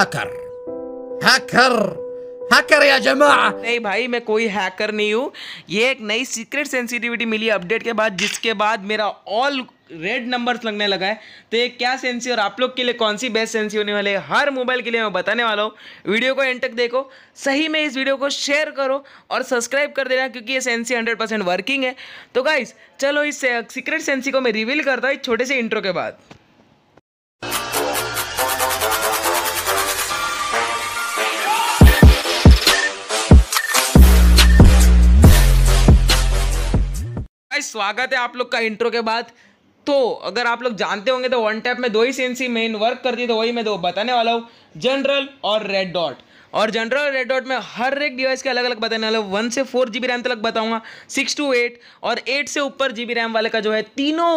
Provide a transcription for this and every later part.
hacker hacker hacker या जमा नहीं भाई मैं कोई हैकर नहीं हूँ ये एक नई सीक्रेट सेंसिटिविटी मिली अपडेट के बाद जिसके बाद मेरा ऑल रेड नंबर्स लगने लगा है तो ये क्या सेंसी और आप लोग के लिए कौन सी बेस्ट सेंसी होने वाले हर मोबाइल के लिए मैं बताने वाला हूँ वीडियो को एंड तक देखो सही में इस वीडियो को शेयर करो और सब्सक्राइब कर देना क्योंकि ये सेंसी 100% परसेंट वर्किंग है तो गाइज चलो इस सीक्रेट सेंसी को मैं रिवील करता हूँ इस छोटे से इंट्रो के बाद स्वागत है आप लोग का इंट्रो के बाद तो अगर आप लोग जानते होंगे तो वन टैप में दो ही सीएनसी मेन वर्क करती है तो वही मैं दो बताने वाला हूँ जनरल और रेड डॉट और जनरल और रेड डॉट में हर एक डिवाइस के अलग अलग बताने वाला हूँ वन से फोर जी रैम तक बताऊँगा सिक्स टू एट और एट से ऊपर जी रैम वाले का जो है तीनों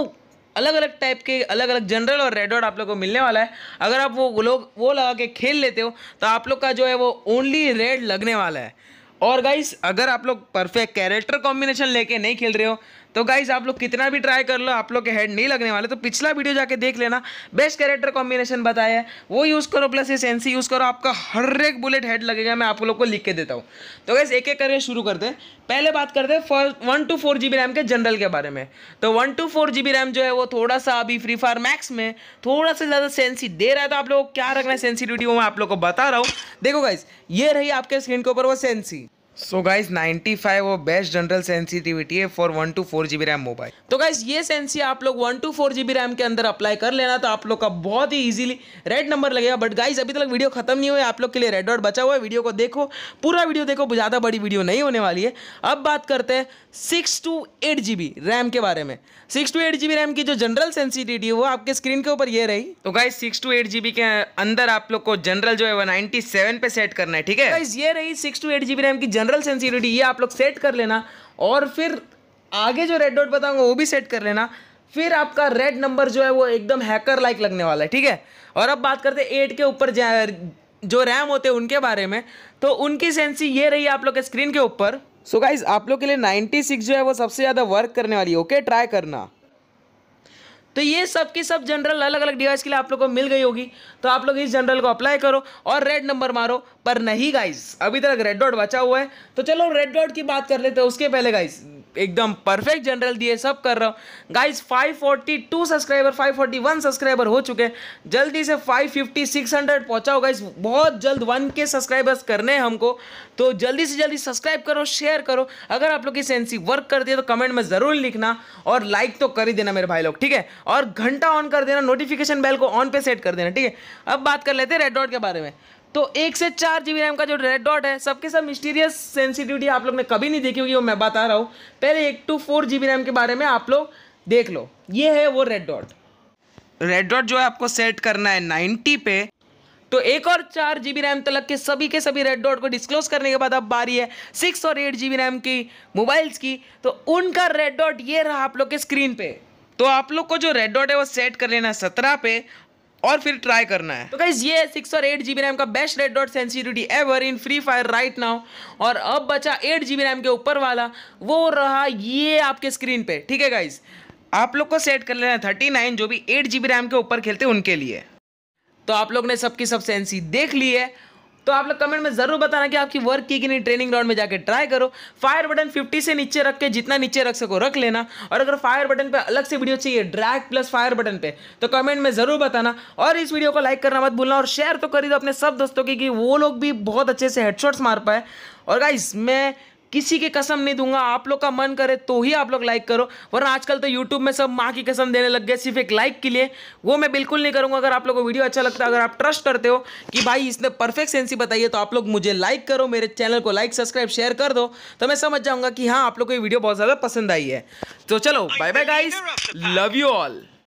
अलग अलग टाइप के अलग अलग जनरल और रेड डॉट आप लोग को मिलने वाला है अगर आप वो लोग वो लगा के खेल लेते हो तो आप लोग का जो है वो ओनली रेड लगने वाला है और गाइस अगर आप लोग परफेक्ट कैरेक्टर कॉम्बिनेशन लेके नहीं खेल रहे हो तो गाइज आप लोग कितना भी ट्राई कर लो आप लोग के हेड नहीं लगने वाले तो पिछला वीडियो जाके देख लेना बेस्ट कैरेक्टर कॉम्बिनेशन बताया है वो यूज़ करो प्लस ये एन यूज़ करो आपका हर एक बुलेट हेड लगेगा मैं आप लोग को लिख के देता हूँ तो गाइज एक एक करके शुरू करते हैं पहले बात करते हैं first one two four G RAM के जनरल के बारे में तो one two four G RAM जो है वो थोड़ा सा अभी फ्री फायर मैक्स में थोड़ा सा ज़्यादा सेंसी दे रहा है तो आप लोग क्या रखना है सेंसिटिविटी वो मैं आप लोग को बता रहा हूँ देखो गाइज ये रही आपके स्क्रीन के ऊपर वो सेंसी सो गाइज 95 फाइव वो बेस्ट जनरल सेंसिटिविटी है for one two four GB RAM mobile तो गाइज ये सेंसी आप लोग one two four GB RAM के अंदर अप्लाई कर लेना तो आप लोग का बहुत ही इजीली रेड नंबर लगेगा बट गाइज अभी तक वीडियो खत्म नहीं हुई आप लोग के लिए रेड डॉट बचा हुआ है वीडियो को देखो पूरा वीडियो देखो ज़्यादा बड़ी वीडियो नहीं होने वाली है अब बात करते हैं six two eight G RAM के बारे में six two eight G RAM की जो जनरल सेंसिटिविटी है वो आपके स्क्रीन के ऊपर ये रही तो guys six two eight G के अंदर आप लोग को जनरल जो है वो नाइनटी सेवन पे सेट करना है ठीक है गाइज ये रही six two eight G RAM की जनरल सेंसिटिविटी ये आप लोग सेट कर लेना और फिर आगे जो रेड डॉट बताऊंगा वो भी सेट कर लेना फिर आपका रेड नंबर जो है वो एकदम हैकर लाइक लगने वाला है ठीक है और अब बात करते हैं एट के ऊपर जो रैम होते हैं उनके बारे में तो उनकी सेंसी ये रही आप लोग के स्क्रीन के ऊपर सो so गाइज आप लोग के लिए 96 जो है वो सबसे ज़्यादा वर्क करने वाली है ओके ट्राई करना तो ये सब की सब जनरल अलग अलग डिवाइस के लिए आप लोग को मिल गई होगी तो आप लोग इस जनरल को अप्लाई करो और रेड नंबर मारो पर नहीं गाइस अभी तक रेड डॉट बचा हुआ है तो चलो रेड डॉट की बात कर लेते हैं उसके पहले गाइस एकदम परफेक्ट जनरल दिए सब कर रहा हूँ गाइज 542 सब्सक्राइबर 541 सब्सक्राइबर हो चुके हैं जल्दी से 550 600 पहुँचाओ गाइज बहुत जल्द वन के सब्सक्राइबर्स करने हैं हमको तो जल्दी से जल्दी सब्सक्राइब करो शेयर करो अगर आप लोग की सेंसी वर्क करती है तो कमेंट में ज़रूर लिखना और लाइक तो कर ही देना मेरे भाई लोग ठीक है और घंटा ऑन कर देना नोटिफिकेशन बेल को ऑन पे सेट कर देना ठीक है अब बात कर लेते हैं रेड डॉट के बारे में तो एक से चार जी रैम का जो रेड डॉट है सबके सब मिस्टीरियस सेंसिटिविटी आप लोग ने कभी नहीं देखी होगी वो मैं बता रहा हूँ पहले एक टू फोर जी रैम के बारे में आप लोग देख लो ये है वो रेड डॉट रेड डॉट जो है आपको सेट करना है नाइन्टी पे तो एक और चार जी रैम तक के सभी के सभी रेड डॉट को डिस्क्लोज करने के बाद अब बारी है सिक्स और एट जी रैम की मोबाइल्स की तो उनका रेड डॉट ये रहा आप लोग के स्क्रीन पे तो आप लोग को जो रेड डॉट है वो सेट कर लेना है सत्रह पे और फिर ट्राई करना है तो गाइज ये सिक्स और एट जी बी रैम का best red dot sensitivity ever in Free Fire right now और अब बचा एट जी बी रैम के ऊपर वाला वो रहा ये आपके स्क्रीन पे ठीक है गाइज आप लोग को सेट कर लेना है थर्टी नाइन जो भी एट जी बी रैम के ऊपर खेलते उनके लिए तो आप लोग ने सबकी सब सेंसी देख ली है तो आप लोग कमेंट में ज़रूर बताना कि आपकी वर्क की कि नहीं ट्रेनिंग ग्राउंड में जाकर ट्राई करो फायर बटन 50 से नीचे रख के जितना नीचे रख सको रख लेना और अगर फायर बटन पे अलग से वीडियो चाहिए ड्रैग प्लस फायर बटन पे तो कमेंट में ज़रूर बताना और इस वीडियो को लाइक करना मत भूलना और शेयर तो करी दो अपने सब दोस्तों की कि वो लोग भी बहुत अच्छे से हेडशॉट्स मार पाए और गाइज मैं किसी की कसम नहीं दूंगा आप लोग का मन करे तो ही आप लोग लाइक करो वरना आजकल तो यूट्यूब में सब माँ की कसम देने लग गए सिर्फ एक लाइक के लिए वो मैं बिल्कुल नहीं करूँगा अगर आप लोग को वीडियो अच्छा लगता है अगर आप ट्रस्ट करते हो कि भाई इसने परफेक्ट सेंसी बताइए तो आप लोग मुझे लाइक करो मेरे चैनल को लाइक सब्सक्राइब शेयर कर दो तो मैं समझ जाऊँगा कि हाँ आप लोग को ये वीडियो बहुत ज़्यादा पसंद आई है तो चलो bye bye guys love you all